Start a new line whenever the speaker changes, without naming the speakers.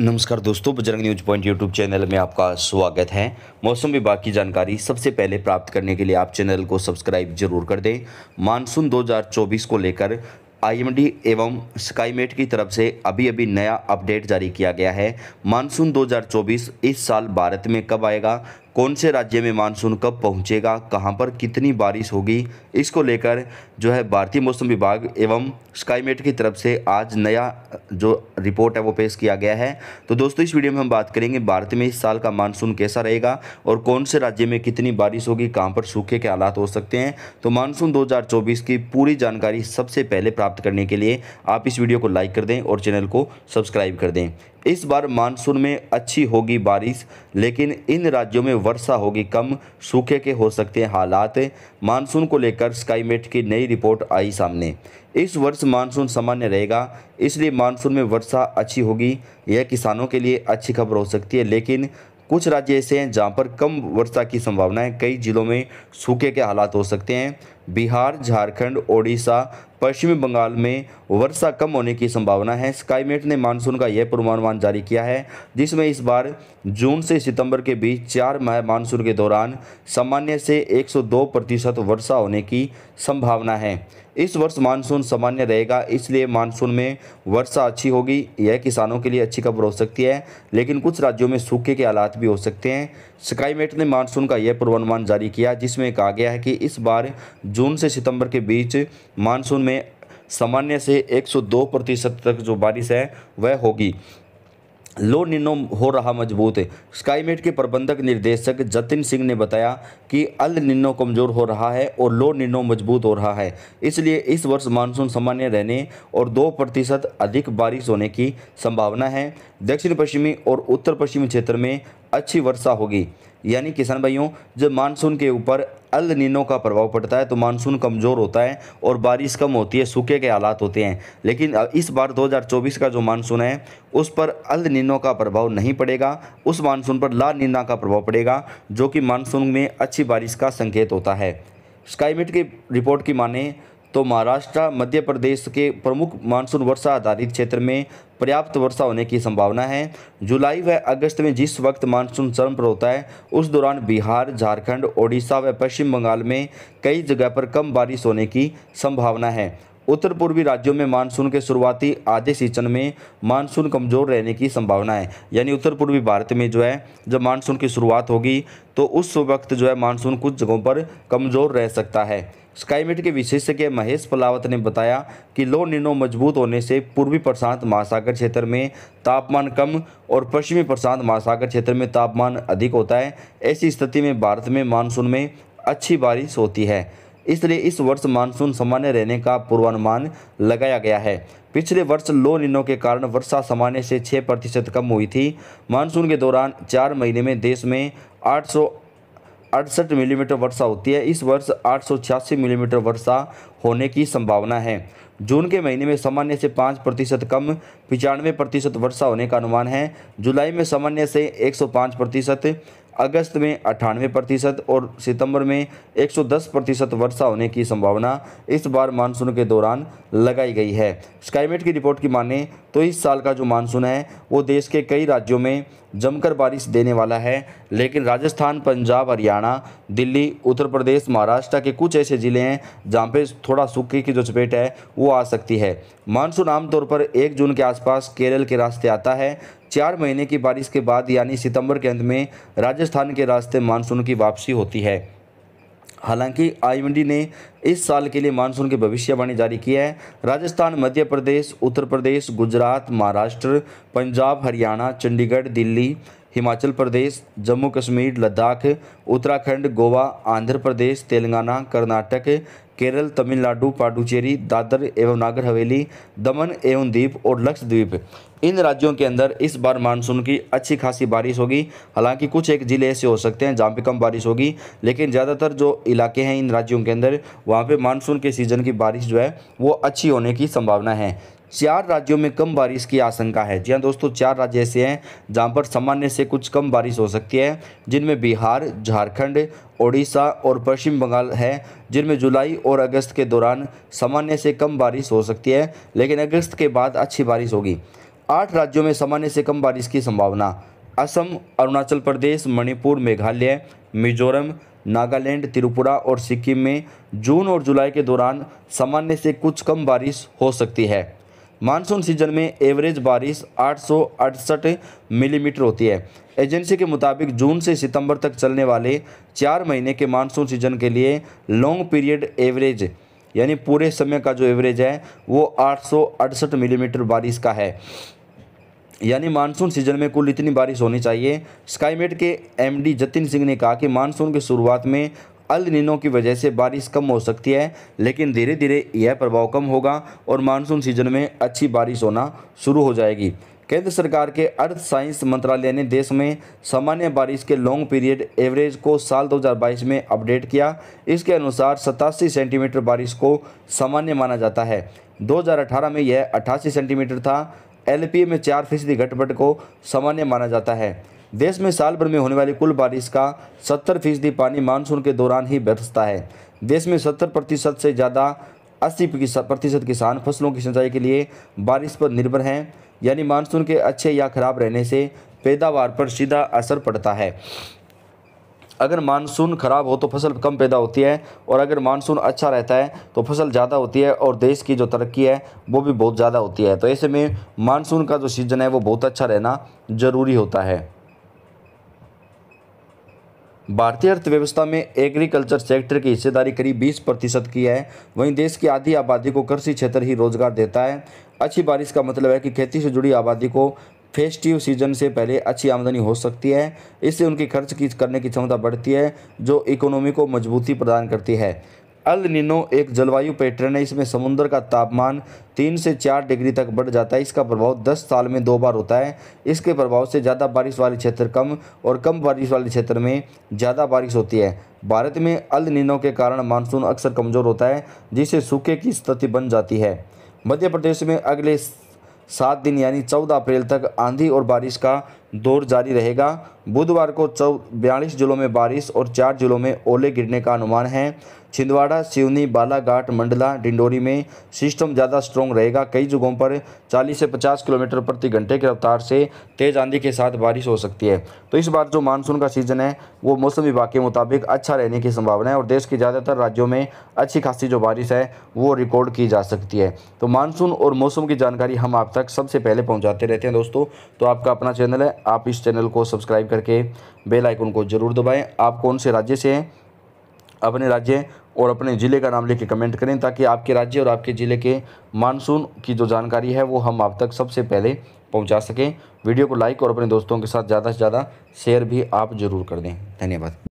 नमस्कार दोस्तों Bajrang news point YouTube channel में आपका स्वागत है मौसम विभाग की जानकारी सबसे पहले प्राप्त करने के लिए आप चैनल को सब्सक्राइब जरूर कर दें मानसून 2024 को लेकर आईएमडी एवं स्काईमेट की तरफ से अभी अभी नया अपडेट जारी किया गया है मानसून 2024 इस साल भारत में कब आएगा कौन से राज्य में मानसून कब पहुंचेगा कहां पर कितनी बारिश होगी इसको लेकर जो है भारतीय मौसम विभाग एवं स्काईमेट की तरफ से आज नया जो रिपोर्ट है वो पेश किया गया है तो दोस्तों इस वीडियो में हम बात करेंगे भारत में इस साल का मानसून कैसा रहेगा और कौन से राज्य में कितनी बारिश होगी कहाँ पर सूखे के हालात हो सकते हैं तो मानसून दो की पूरी जानकारी सबसे पहले प्राप्त करने के लिए आप इस वीडियो को लाइक कर दें और चैनल को सब्सक्राइब कर दें इस बार मानसून में अच्छी होगी बारिश लेकिन इन राज्यों में वर्षा होगी कम सूखे के हो सकते हैं हालात मानसून को लेकर स्काईमेट की नई रिपोर्ट आई सामने इस वर्ष मानसून सामान्य रहेगा इसलिए मानसून में वर्षा अच्छी होगी यह किसानों के लिए अच्छी खबर हो सकती है लेकिन कुछ राज्य ऐसे हैं जहाँ पर कम वर्षा की संभावना है कई जिलों में सूखे के हालात हो सकते हैं बिहार झारखंड ओडिशा पश्चिमी बंगाल में वर्षा कम होने की संभावना है स्काईमेट ने मानसून का यह पूर्वानुमान जारी किया है जिसमें इस बार जून से सितंबर के बीच चार माह मानसून के दौरान सामान्य से 102 प्रतिशत वर्षा होने की संभावना है इस वर्ष मानसून सामान्य रहेगा इसलिए मानसून में वर्षा अच्छी होगी यह किसानों के लिए अच्छी खबर हो सकती है लेकिन कुछ राज्यों में सूखे के हालात भी हो सकते हैं स्काईमेट ने मानसून का यह पूर्वानुमान जारी किया जिसमें कहा गया है कि इस बार जून से सितंबर के बीच मानसून में सामान्य से 102 प्रतिशत तक जो बारिश है वह होगी लो निनो हो रहा मजबूत स्काईमेट के प्रबंधक निर्देशक जतिन सिंह ने बताया कि अल निनो कमज़ोर हो रहा है और लो निनो मजबूत हो रहा है इसलिए इस वर्ष मानसून सामान्य रहने और दो प्रतिशत अधिक बारिश होने की संभावना है दक्षिण पश्चिमी और उत्तर पश्चिमी क्षेत्र में अच्छी वर्षा होगी यानी किसान भाइयों जब मानसून के ऊपर अल नीनो का प्रभाव पड़ता है तो मानसून कमज़ोर होता है और बारिश कम होती है सूखे के हालात होते हैं लेकिन इस बार 2024 का जो मानसून है उस पर अल नीनो का प्रभाव नहीं पड़ेगा उस मानसून पर ला नीना का प्रभाव पड़ेगा जो कि मानसून में अच्छी बारिश का संकेत होता है स्काईमेट की रिपोर्ट की माने तो महाराष्ट्र मध्य प्रदेश के प्रमुख मानसून वर्षा आधारित क्षेत्र में पर्याप्त वर्षा होने की संभावना है जुलाई व अगस्त में जिस वक्त मानसून चरम पर होता है उस दौरान बिहार झारखंड ओडिशा व पश्चिम बंगाल में कई जगह पर कम बारिश होने की संभावना है उत्तर पूर्वी राज्यों में मानसून के शुरुआती आधे सीजन में मानसून कमज़ोर रहने की संभावना है यानी उत्तर पूर्वी भारत में जो है जब मानसून की शुरुआत होगी तो उस वक्त जो है मानसून कुछ जगहों पर कमज़ोर रह सकता है स्काईमेट के विशेषज्ञ महेश पलावत ने बताया कि लो निनो मजबूत होने से पूर्वी प्रशांत महासागर क्षेत्र में तापमान कम और पश्चिमी प्रशांत महासागर क्षेत्र में तापमान अधिक होता है ऐसी स्थिति में भारत में मानसून में अच्छी बारिश होती है इसलिए इस वर्ष मानसून सामान्य रहने का पूर्वानुमान लगाया गया है पिछले वर्ष लो निनो के कारण वर्षा सामान्य से छः प्रतिशत कम हुई थी मानसून के दौरान चार महीने में देश में आठ अड़सठ मिलीमीटर वर्षा होती है इस वर्ष आठ मिलीमीटर वर्षा होने की संभावना है जून के महीने में सामान्य से पाँच प्रतिशत कम पचानवे प्रतिशत वर्षा होने का अनुमान है जुलाई में सामान्य से पाँच प्रतिशत अगस्त में अट्ठानवे प्रतिशत और सितंबर में 110 प्रतिशत वर्षा होने की संभावना इस बार मानसून के दौरान लगाई गई है स्काईमेट की रिपोर्ट की माने तो इस साल का जो मानसून है वो देश के कई राज्यों में जमकर बारिश देने वाला है लेकिन राजस्थान पंजाब हरियाणा दिल्ली उत्तर प्रदेश महाराष्ट्र के कुछ ऐसे ज़िले हैं जहाँ पे थोड़ा सूखे की जो चपेट है वो आ सकती है मानसून आमतौर पर एक जून के आसपास केरल के रास्ते आता है चार महीने की बारिश के बाद यानी सितंबर के अंत में राजस्थान के रास्ते मानसून की वापसी होती है हालांकि आईएमडी ने इस साल के लिए मानसून की भविष्यवाणी जारी की है राजस्थान मध्य प्रदेश उत्तर प्रदेश गुजरात महाराष्ट्र पंजाब हरियाणा चंडीगढ़ दिल्ली हिमाचल प्रदेश जम्मू कश्मीर लद्दाख उत्तराखंड गोवा आंध्र प्रदेश तेलंगाना कर्नाटक केरल तमिलनाडु पाडुचेरी दादर एवं नागर हवेली दमन एवं द्वीप और लक्षद्वीप इन राज्यों के अंदर इस बार मानसून की अच्छी खासी बारिश होगी हालांकि कुछ एक ज़िले ऐसे हो सकते हैं जहाँ पे कम बारिश होगी लेकिन ज़्यादातर जो इलाके हैं इन राज्यों के अंदर वहाँ पे मानसून के सीज़न की बारिश जो है वो अच्छी होने की संभावना है चार राज्यों में कम बारिश की आशंका है जी हाँ दोस्तों चार राज्य ऐसे हैं जहाँ पर सामान्य से कुछ कम बारिश हो सकती है जिनमें बिहार झारखंड ओडिशा और पश्चिम बंगाल है जिनमें जुलाई और अगस्त के दौरान सामान्य से कम बारिश हो सकती है लेकिन अगस्त के बाद अच्छी बारिश होगी आठ राज्यों में सामान्य से कम बारिश की संभावना असम अरुणाचल प्रदेश मणिपुर मेघालय मिजोरम नागालैंड त्रिपुरा और सिक्किम में जून और जुलाई के दौरान सामान्य से कुछ कम बारिश हो सकती है मानसून सीजन में एवरेज बारिश आठ मिलीमीटर mm होती है एजेंसी के मुताबिक जून से सितंबर तक चलने वाले चार महीने के मानसून सीजन के लिए लॉन्ग पीरियड एवरेज यानी पूरे समय का जो एवरेज है वो आठ मिलीमीटर बारिश का है यानी मानसून सीजन में कुल इतनी बारिश होनी चाहिए स्काईमेट के एमडी जतिन सिंह ने कहा कि मानसून की शुरुआत में अल निनों की वजह से बारिश कम हो सकती है लेकिन धीरे धीरे यह प्रभाव कम होगा और मानसून सीजन में अच्छी बारिश होना शुरू हो जाएगी केंद्र सरकार के अर्थ साइंस मंत्रालय ने देश में सामान्य बारिश के लॉन्ग पीरियड एवरेज को साल 2022 में अपडेट किया इसके अनुसार सतासी सेंटीमीटर बारिश को सामान्य माना जाता है 2018 में यह अट्ठासी सेंटीमीटर था एलपीए में चार फीसदी घटपट को सामान्य माना जाता है देश में साल भर में होने वाली कुल बारिश का 70 फीसदी पानी मानसून के दौरान ही बरसता है देश में 70 प्रतिशत से ज़्यादा 80 प्रतिशत किसान फसलों की सिंचाई के लिए बारिश पर निर्भर हैं यानी मानसून के अच्छे या खराब रहने से पैदावार पर सीधा असर पड़ता है अगर मानसून ख़राब हो तो फसल कम पैदा होती है और अगर मानसून अच्छा रहता है तो फसल ज़्यादा होती है और देश की जो तरक्की है वो भी बहुत ज़्यादा होती है तो ऐसे में मानसून का जो सीज़न है वो बहुत अच्छा रहना ज़रूरी होता है भारतीय अर्थव्यवस्था में एग्रीकल्चर सेक्टर की हिस्सेदारी करीब 20 प्रतिशत की है वहीं देश की आधी आबादी को कृषि क्षेत्र ही रोजगार देता है अच्छी बारिश का मतलब है कि खेती से जुड़ी आबादी को फेस्टिव सीजन से पहले अच्छी आमदनी हो सकती है इससे उनकी खर्च की करने की क्षमता बढ़ती है जो इकोनॉमी को मजबूती प्रदान करती है अल निनो एक जलवायु पैटर्न है इसमें समुद्र का तापमान तीन से चार डिग्री तक बढ़ जाता है इसका प्रभाव दस साल में दो बार होता है इसके प्रभाव से ज़्यादा बारिश वाले क्षेत्र कम और कम बारिश वाले क्षेत्र में ज़्यादा बारिश होती है भारत में अल निनो के कारण मानसून अक्सर कमज़ोर होता है जिससे सूखे की स्थिति बन जाती है मध्य प्रदेश में अगले सात दिन यानी चौदह अप्रैल तक आंधी और बारिश का दौर जारी रहेगा बुधवार को चौ बयालीस जिलों में बारिश और चार जिलों में ओले गिरने का अनुमान है छिंदवाड़ा सिवनी बालाघाट मंडला डिंडोरी में सिस्टम ज़्यादा स्ट्रॉन्ग रहेगा कई जगहों पर 40 से 50 किलोमीटर प्रति घंटे की रफ्तार से तेज़ आंधी के साथ बारिश हो सकती है तो इस बार जो मानसून का सीज़न है वो मौसम विभाग के मुताबिक अच्छा रहने की संभावना है और देश के ज़्यादातर राज्यों में अच्छी खासी जो बारिश है वो रिकॉर्ड की जा सकती है तो मानसून और मौसम की जानकारी हम आप तक सबसे पहले पहुँचाते रहते हैं दोस्तों तो आपका अपना चैनल है आप इस चैनल को सब्सक्राइब करके बेल आइकन को जरूर दबाएं आप कौन से राज्य से हैं अपने राज्य और अपने ज़िले का नाम लिख कमेंट करें ताकि आपके राज्य और आपके ज़िले के मानसून की जो जानकारी है वो हम आप तक सबसे पहले पहुंचा सकें वीडियो को लाइक और अपने दोस्तों के साथ ज़्यादा से ज़्यादा शेयर भी आप ज़रूर कर दें धन्यवाद